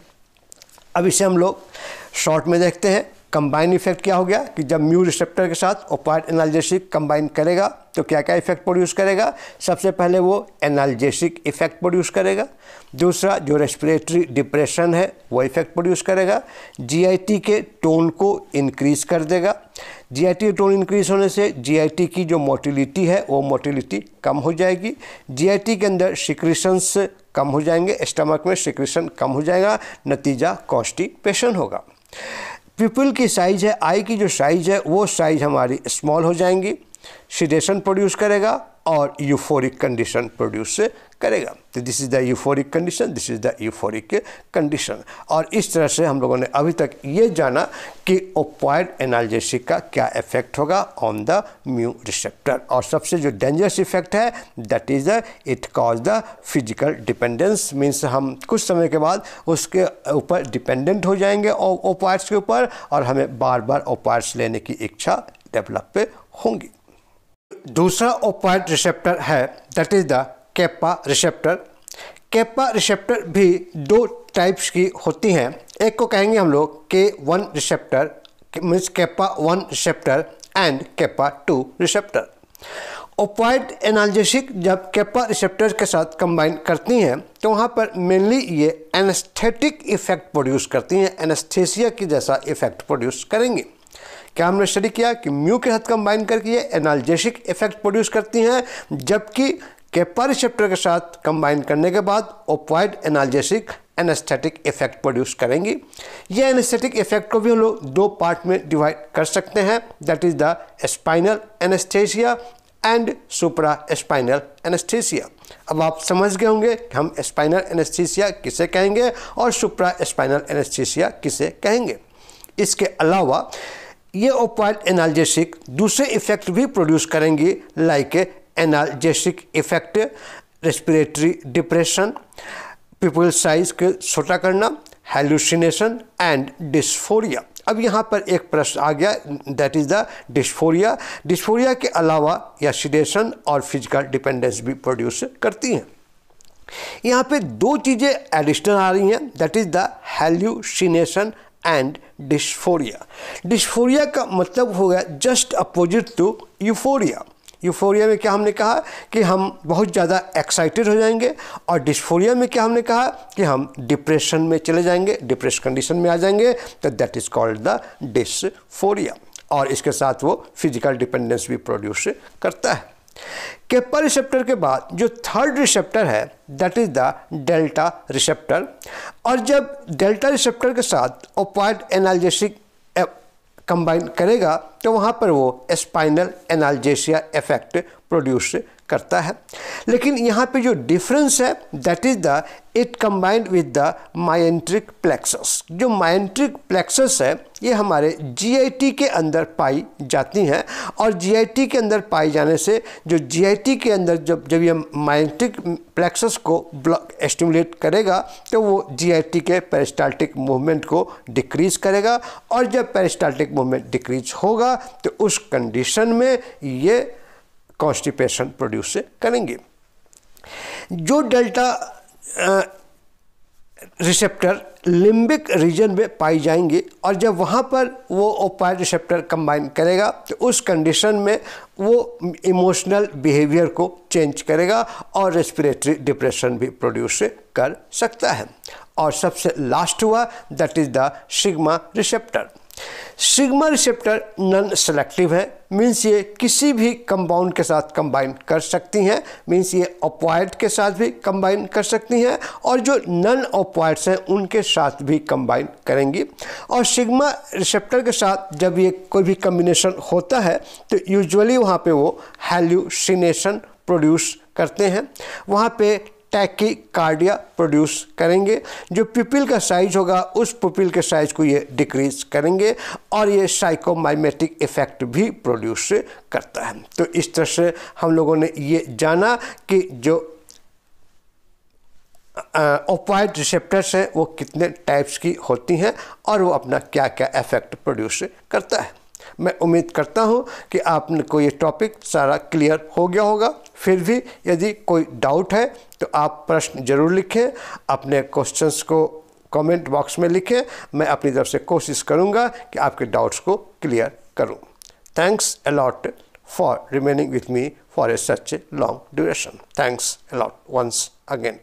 अब इसे हम लोग शॉर्ट में देखते हैं कंबाइन इफेक्ट क्या हो गया कि जब म्यू रिसेप्टर के साथ ओपाइड एनाल्जेसिक कंबाइन करेगा तो क्या क्या इफेक्ट प्रोड्यूस करेगा सबसे पहले वो एनाल्जेसिक इफेक्ट प्रोड्यूस करेगा दूसरा जो रेस्पिरेटरी डिप्रेशन है वो इफेक्ट प्रोड्यूस करेगा जीआईटी के टोन को इंक्रीज कर देगा जीआईटी टोन इंक्रीज होने से जीआईटी की जो मोटिलिटी है वो मोटिलिटी कम हो जाएगी जी के अंदर सिक्रीशंस कम हो जाएंगे स्टमक में सिक्रीशन कम हो जाएगा नतीजा कॉस्टिपेशन होगा पिपल की साइज़ है आई की जो साइज़ है वो साइज़ हमारी स्मॉल हो जाएंगी सीडेशन प्रोड्यूस करेगा और यूफोरिक कंडीशन प्रोड्यूस करेगा तो this is the euphoric condition this is the euphoric condition और इस तरह से हम लोगों ने अभी तक ये जाना कि ओपॉइड एनालजेसिक का क्या इफेक्ट होगा ऑन द म्यू रिसेप्टर और सबसे जो डेंजरस इफेक्ट है that is the it cause the physical dependence means हम कुछ समय के बाद उसके ऊपर डिपेंडेंट हो जाएंगे ओपॉइड्स के ऊपर और हमें बार बार ओपॉइड्स लेने की इच्छा डेवलप होंगी दूसरा ओपॉइड रिसेप्टर है that is the kappa receptor kappa receptor भी दो टाइप्स की होती हैं एक को कहेंगे हम लोग K one receptor means kappa one receptor and kappa two receptor opioid analgesic जब केपा रिसेप्टर के साथ कंबाइन करती हैं तो वहाँ पर मेनली ये एनेस्थेटिक इफेक्ट प्रोड्यूस करती हैं एनेस्थेसिया की जैसा इफेक्ट प्रोड्यूस करेंगी क्या हमने स्टडी किया कि म्यू के साथ कंबाइन करके ये एनाल्जेसिक इफेक्ट प्रोड्यूस करती हैं जबकि केपर रिसेप्टर के साथ कंबाइन करने के बाद opioid analgesic anaesthetic effect produce करेंगी ये एनेस्थेटिक इफेक्ट को भी हम लोग दो पार्ट में डिवाइड कर सकते हैं that is the spinal anaesthesia and supraspinal anaesthesia अब आप समझ गए होंगे कि हम स्पाइनल एनेस्थीसिया किसे कहेंगे और सुपरा स्पाइनल एनेस्थीसिया किसे कहेंगे इसके अलावा ये ओपाइल एनाल्जेसिक दूसरे इफेक्ट भी प्रोड्यूस करेंगी like analgesic effect respiratory depression pupil size के छोटा करना हेलुसिनेशन एंड डिस्फोरिया अब यहाँ पर एक प्रश्न आ गया that is the dysphoria dysphoria के अलावा या सीडेशन और फिजिकल डिपेंडेंस भी प्रोड्यूस करती हैं यहाँ पे दो चीज़ें एडिशनल आ रही हैं that is the hallucination and dysphoria dysphoria का मतलब हो गया just opposite to euphoria euphoria में क्या हमने कहा कि हम बहुत ज़्यादा एक्साइटेड हो जाएंगे और डिस्फोरिया में क्या हमने कहा कि हम डिप्रेशन में चले जाएंगे डिप्रेस कंडीशन में आ जाएंगे तो that is called the dysphoria और इसके साथ वो फिजिकल डिपेंडेंस भी प्रोड्यूस करता है केपर रिसेप्टर के बाद जो थर्ड रिसेप्टर है that is the delta receptor और जब डेल्टा रिसेप्टर के साथ ओपॉइड एनाल्जेसिक कंबाइन करेगा तो वहाँ पर वो स्पाइनल एनाल्जेसिया इफेक्ट प्रोड्यूस करता है लेकिन यहाँ पे जो डिफरेंस है that is the it combined with the myenteric plexus जो माइंट्रिक प्लेक्सस है ये हमारे जीआईटी के अंदर पाई जाती हैं और जीआईटी के अंदर पाई जाने से जो जीआईटी के अंदर जब जब ये माइंट्रिक प्लेक्सस को ब्लॉक एस्टिमुलेट करेगा तो वो जीआईटी के पेरिस्टाल्टिक मूवमेंट को डिक्रीज करेगा और जब पेरिस्टाल्टिक मूवमेंट डिक्रीज होगा तो उस कंडीशन में ये कॉन्स्टिपेशन प्रोड्यूस करेंगे जो डेल्टा रिसेप्टर लिम्बिक रीजन में पाई जाएंगी और जब वहाँ पर वो ओपायर रिसेप्टर कंबाइन करेगा तो उस कंडीशन में वो इमोशनल बिहेवियर को चेंज करेगा और रेस्पिरेटरी डिप्रेशन भी प्रोड्यूस कर सकता है और सबसे लास्ट हुआ that is the sigma receptor sigma receptor non selective है मीन्स ये किसी भी कंपाउंड के साथ कंबाइन कर सकती हैं मीन्स ये ओपॉइड के साथ भी कंबाइन कर सकती हैं और जो नॉन ओपॉइड्स हैं उनके साथ भी कंबाइन करेंगी और सिग्मा रिसेप्टर के साथ जब ये कोई भी कम्बिनेशन होता है तो यूजुअली वहाँ पे वो हेल्यूसिनेशन प्रोड्यूस करते हैं वहाँ पे कार्डिया प्रोड्यूस करेंगे जो पिपिल का साइज होगा उस पिपिल के साइज को ये डिक्रीज करेंगे और ये साइकोमाइमेटिक इफेक्ट भी प्रोड्यूस करता है तो इस तरह से हम लोगों ने ये जाना कि जो ओपाइड uh, रिसेप्टर्स हैं वो कितने टाइप्स की होती हैं और वो अपना क्या क्या इफेक्ट प्रोड्यूस करता है मैं उम्मीद करता हूँ कि आपको ये टॉपिक सारा क्लियर हो गया होगा फिर भी यदि कोई डाउट है तो आप प्रश्न जरूर लिखें अपने क्वेश्चंस को कमेंट बॉक्स में लिखें मैं अपनी तरफ से कोशिश करूँगा कि आपके डाउट्स को क्लियर करूँ thanks a lot for remaining with me for a such a long duration thanks a lot once again